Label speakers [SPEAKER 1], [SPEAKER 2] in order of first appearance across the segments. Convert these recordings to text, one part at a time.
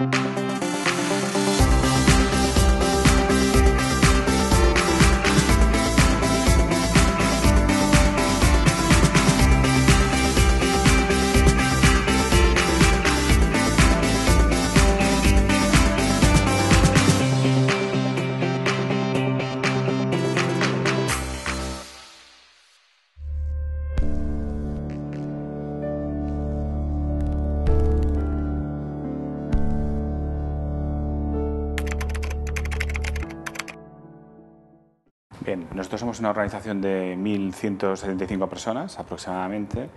[SPEAKER 1] Thank you. nosotros somos una organización de 1.175 personas aproximadamente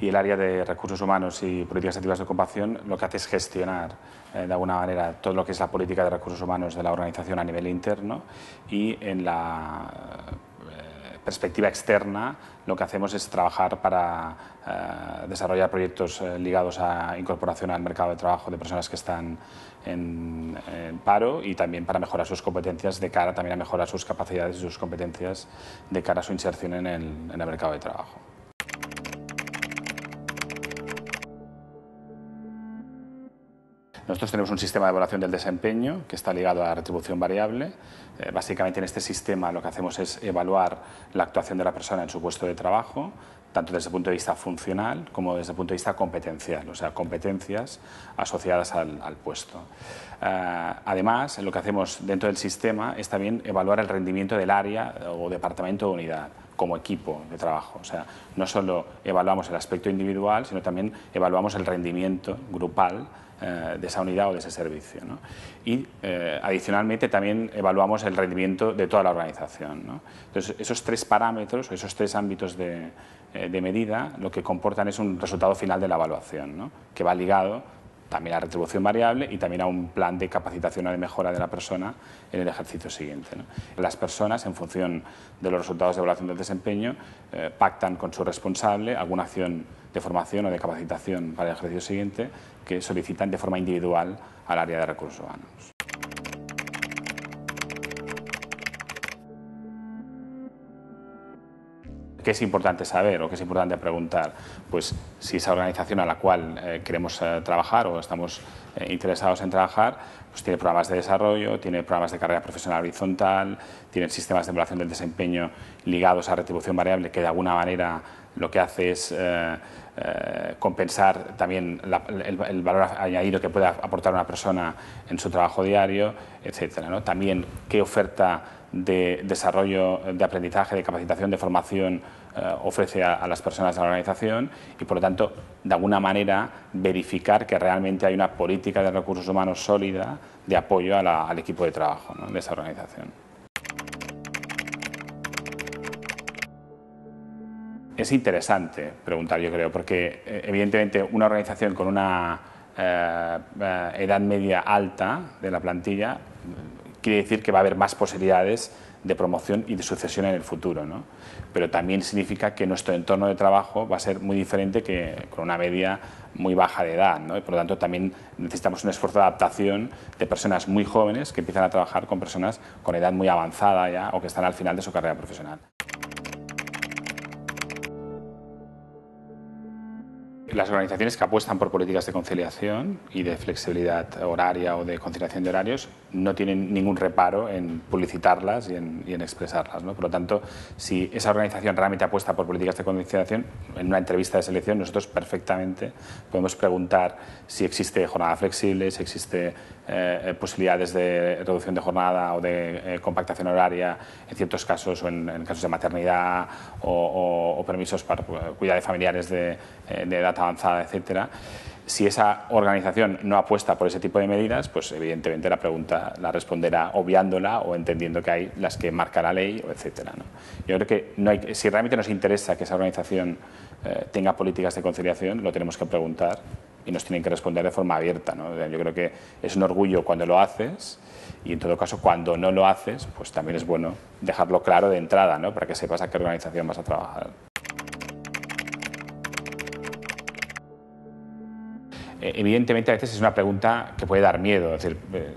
[SPEAKER 1] y el área de recursos humanos y políticas activas de ocupación lo que hace es gestionar eh, de alguna manera todo lo que es la política de recursos humanos de la organización a nivel interno y en la perspectiva externa, lo que hacemos es trabajar para eh, desarrollar proyectos eh, ligados a incorporación al mercado de trabajo de personas que están en, paro y también para mejorar sus competencias de cara también a mejorar sus capacidades y sus competencias de cara a su inserción en el mercado de trabajo. Nosotros tenemos un sistema de evaluación del desempeño que está ligado a la retribución variable. Eh, básicamente en este sistema lo que hacemos es evaluar la actuación de la persona en su puesto de trabajo, tanto desde el punto de vista funcional como desde el punto de vista competencial, o sea, competencias asociadas al, puesto. Eh, además, lo que hacemos dentro del sistema es también evaluar el rendimiento del área o departamento o unidad como equipo de trabajo. O sea, no solo evaluamos el aspecto individual, sino también evaluamos el rendimiento grupal eh, de esa unidad o de ese servicio. Y eh, adicionalmente también evaluamos el rendimiento de toda la organización. Entonces, esos tres parámetros, esos tres ámbitos eh, de, medida, lo que comportan es un resultado final de la evaluación, que va ligado también a retribución variable y también a un plan de capacitación o de mejora de la persona en el ejercicio siguiente. Las personas, en función de los resultados de evaluación del desempeño, eh, pactan con su responsable alguna acción de formación o de capacitación para el ejercicio siguiente que solicitan de forma individual al área de recursos humanos. ¿Qué es importante saber o qué es importante preguntar? Pues si esa organización a la cual eh, queremos eh, trabajar o estamos eh, interesados en trabajar, pues tiene programas de desarrollo, tiene programas de carrera profesional horizontal, tiene sistemas de evaluación del desempeño ligados a retribución variable que de alguna manera lo que hace es eh, eh, compensar también el, valor añadido que pueda aportar una persona en su trabajo diario, etcétera. También qué oferta de desarrollo, de aprendizaje, de capacitación, de formación eh, ofrece a, las personas de la organización y, por lo tanto, de alguna manera verificar que realmente hay una política de recursos humanos sólida de apoyo al equipo de trabajo de esa organización. es interesante preguntar, yo creo, porque eh, evidentemente una organización con una eh, eh, edad media alta de la plantilla mm, quiere decir que va a haber más posibilidades de promoción y de sucesión en el futuro, pero también significa que nuestro entorno de trabajo va a ser muy diferente que con una media muy baja de edad, ¿no? y por lo tanto también necesitamos un esfuerzo de adaptación de personas muy jóvenes que empiezan a trabajar con personas con edad muy avanzada ya o que están al final de su carrera profesional. las organizaciones que apuestan por políticas de conciliación y de flexibilidad horaria o de conciliación de horarios no tienen ningún reparo en publicitarlas y en, expresarlas. Por lo tanto, si esa organización realmente apuesta por políticas de conciliación, en una entrevista de selección nosotros perfectamente podemos preguntar si existe jornada flexible, si existe eh, eh, posibilidades de reducción de jornada o de eh, compactación horaria en ciertos casos o en, casos de maternidad o, permisos para pues, cuidar de familiares de, de avanzada, etcétera, si esa organización no apuesta por ese tipo de medidas, pues evidentemente la pregunta la responderá obviándola o entendiendo que hay las que marca la ley, etcétera. Yo creo que si realmente nos interesa que esa organización eh, tenga políticas de conciliación, lo tenemos que preguntar y nos tienen que responder de forma abierta. Yo creo que es un orgullo cuando lo haces y en todo caso cuando no lo haces, pues también es bueno dejarlo claro de entrada, ¿no? para que sepas a qué organización vas a trabajar. Eh, evidentemente a veces es una pregunta que puede dar miedo. decir, eh,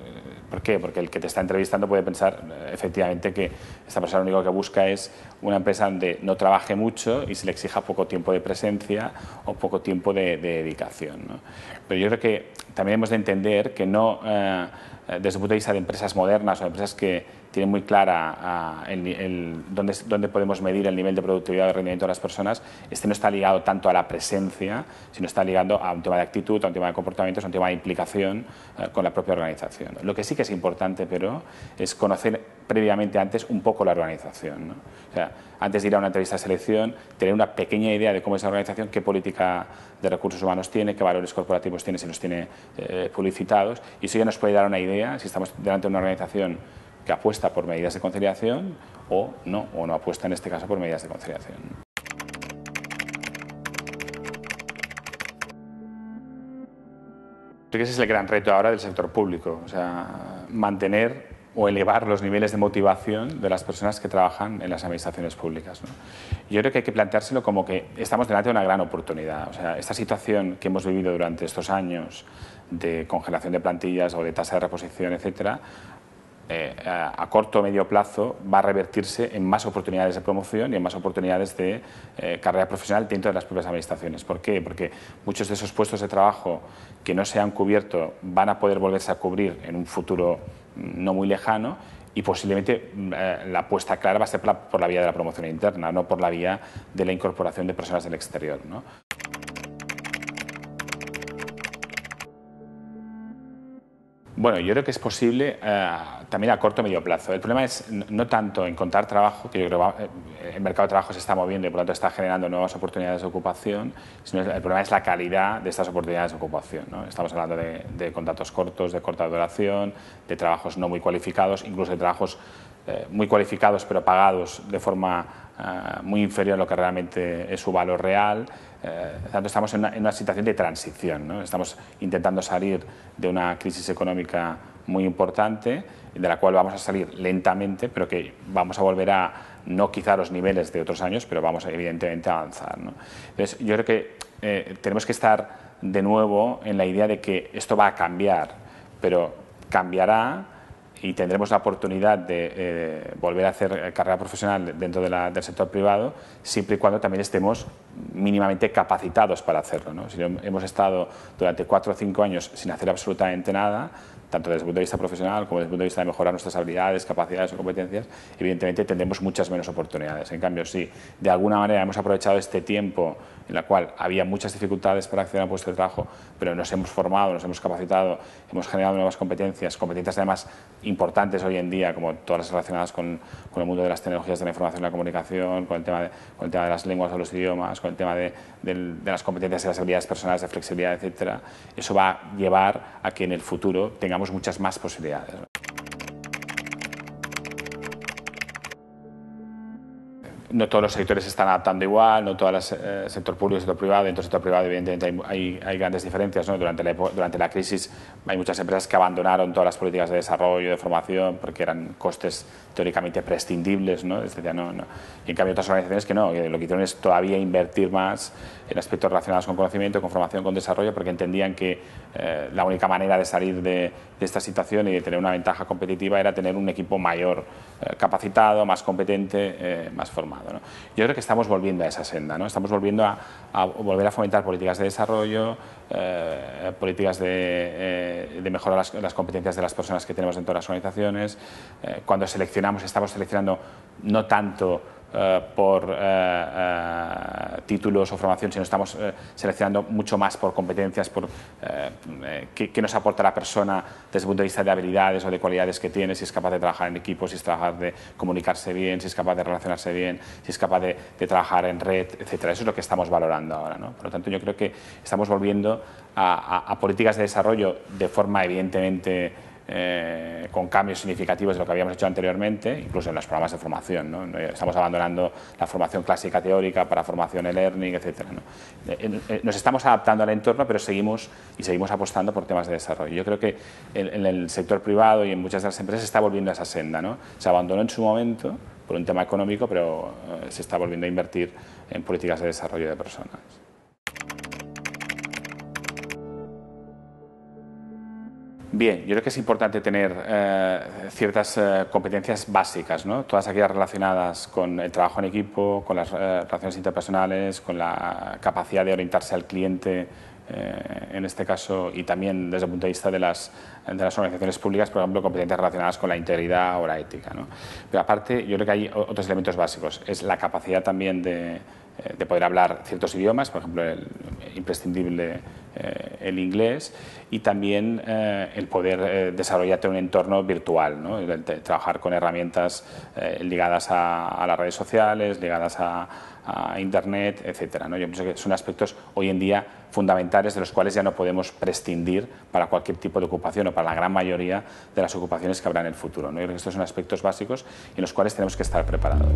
[SPEAKER 1] ¿Por qué? Porque el que te está entrevistando puede pensar eh, efectivamente que esta persona lo único que busca es una empresa donde no trabaje mucho y se le exija poco tiempo de presencia o poco tiempo de, dedicación. Pero yo creo que también hemos de entender que no, desde el punto de vista de empresas modernas o empresas que, tiene muy clara ah, dónde, podemos medir el nivel de productividad o rendimiento de las personas, este no está ligado tanto a la presencia, sino está ligado a un tema de actitud, a un tema de comportamiento, a un tema de implicación ah, con la propia organización. Lo que sí que es importante, pero, es conocer previamente antes un poco la organización. antes de ir a una entrevista de selección, tener una pequeña idea de cómo es la organización, qué política de recursos humanos tiene, qué valores corporativos tiene, si los tiene eh, publicitados, y eso ya nos puede dar una idea, si estamos delante de una organización que apuesta por medidas de conciliación o no, o no apuesta en este caso por medidas de conciliación. Creo que ese es el gran reto ahora del sector público, o sea, mantener o elevar los niveles de motivación de las personas que trabajan en las administraciones públicas. Yo creo que hay que planteárselo como que estamos delante de una gran oportunidad. O sea, esta situación que hemos vivido durante estos años de congelación de plantillas o de tasa de reposición, etcétera, eh, a, corto o medio plazo va a revertirse en más oportunidades de promoción y en más oportunidades de eh, carrera profesional dentro de las propias administraciones. ¿Por qué? Porque muchos de esos puestos de trabajo que no se han cubierto van a poder volverse a cubrir en un futuro mm, no muy lejano y posiblemente mm, eh, la apuesta clara va a ser por la vía de la promoción interna, no por la vía de la incorporación de personas del exterior. ¿no? Bueno, yo creo que es posible eh, también a corto y medio plazo. El problema es no tanto encontrar trabajo, que yo creo que eh, el mercado de trabajo se está moviendo y por lo tanto está generando nuevas oportunidades de ocupación, sino el problema es la calidad de estas oportunidades de ocupación. Estamos hablando de contratos cortos, de corta duración, de trabajos no muy cualificados, incluso de trabajos eh, muy cualificados pero pagados de forma eh, muy inferior a lo que realmente es su valor real. Eh, tanto estamos en una, situación de transición, estamos intentando salir de una crisis económica muy importante, de la cual vamos a salir lentamente, pero que vamos a volver a, no quizá a los niveles de otros años, pero vamos evidentemente a avanzar. Entonces, yo creo que tenemos que estar de nuevo en la idea de que esto va a cambiar, pero cambiará y tendremos la oportunidad de eh, volver a hacer carrera profesional dentro del sector privado, siempre y cuando también estemos mínimamente capacitados para hacerlo. ¿no? Si hemos estado durante cuatro o cinco años sin hacer absolutamente nada, tanto desde el punto de vista profesional como desde el punto de vista de mejorar nuestras habilidades, capacidades o competencias, evidentemente tendremos muchas menos oportunidades. En cambio, si de alguna manera hemos aprovechado este tiempo en la cual había muchas dificultades para acceder a puestos de trabajo, pero nos hemos formado, nos hemos capacitado, hemos generado nuevas competencias, competencias además importantes hoy en día, como todas las relacionadas con, el mundo de las tecnologías de la información y la comunicación, con el tema de, con el tema de las lenguas o los idiomas, con el tema de, las competencias y las habilidades personales, de flexibilidad, etcétera, eso va a llevar a que en el futuro tengamos muchas más posibilidades. no todos los sectores se están adaptando igual, no todas el eh, sector público, sector privado, dentro del sector privado evidentemente hay, grandes diferencias. ¿no? Durante, la, durante la crisis hay muchas empresas que abandonaron todas las políticas de desarrollo, de formación, porque eran costes teóricamente prescindibles. ¿no? Decir, no, Y en cambio otras organizaciones que no, lo que hicieron es todavía invertir más en aspectos relacionados con conocimiento, con formación, con desarrollo, porque entendían que eh, la única manera de salir de, esta situación y de tener una ventaja competitiva era tener un equipo mayor, eh, capacitado, más competente, más formado. Yo creo que estamos volviendo a esa senda, ¿no? estamos volviendo a, volver a fomentar políticas de desarrollo, eh, políticas de, eh, de mejorar las, competencias de las personas que tenemos dentro de las organizaciones. Eh, cuando seleccionamos, estamos seleccionando no tanto eh, por eh, eh, títulos o formación, sino estamos seleccionando mucho más por competencias, por qué, nos aporta la persona desde el punto de vista de habilidades o de cualidades que tiene, si es capaz de trabajar en equipo, si es capaz de comunicarse bien, si es capaz de relacionarse bien, si es capaz de, trabajar en red, etcétera. Eso es lo que estamos valorando ahora. ¿no? Por lo tanto, yo creo que estamos volviendo a políticas de desarrollo de forma evidentemente eh, con cambios significativos de lo que habíamos hecho anteriormente, incluso en los programas de formación. ¿no? Eh, estamos abandonando la formación clásica teórica para formación e learning, etc. Eh, nos estamos adaptando al entorno, pero seguimos y seguimos apostando por temas de desarrollo. Yo creo que en, el sector privado y en muchas de las empresas se está volviendo a esa senda. ¿no? Se abandonó en su momento por un tema económico, pero se está volviendo a invertir en políticas de desarrollo de personas. Bien, yo creo que es importante tener eh, ciertas eh, competencias básicas, todas aquellas relacionadas con el trabajo en equipo, con las eh, relaciones interpersonales, con la capacidad de orientarse al cliente, en este caso, y también desde el punto de vista de las, de las organizaciones públicas, por ejemplo, competencias relacionadas con la integridad o la ética. Pero aparte, yo creo que hay otros elementos básicos, es la capacidad también de eh, de poder hablar ciertos idiomas, por ejemplo, el, imprescindible eh, el inglés, y también eh, el poder desarrollar desarrollarte un entorno virtual, trabajar con herramientas ligadas a, las redes sociales, ligadas a, Internet, etc. Yo pienso que son aspectos hoy en día fundamentales de los cuales ya no podemos prescindir para cualquier tipo de ocupación o para la gran mayoría de las ocupaciones que habrá en el futuro. Yo creo que estos son aspectos básicos en los cuales tenemos que estar preparados.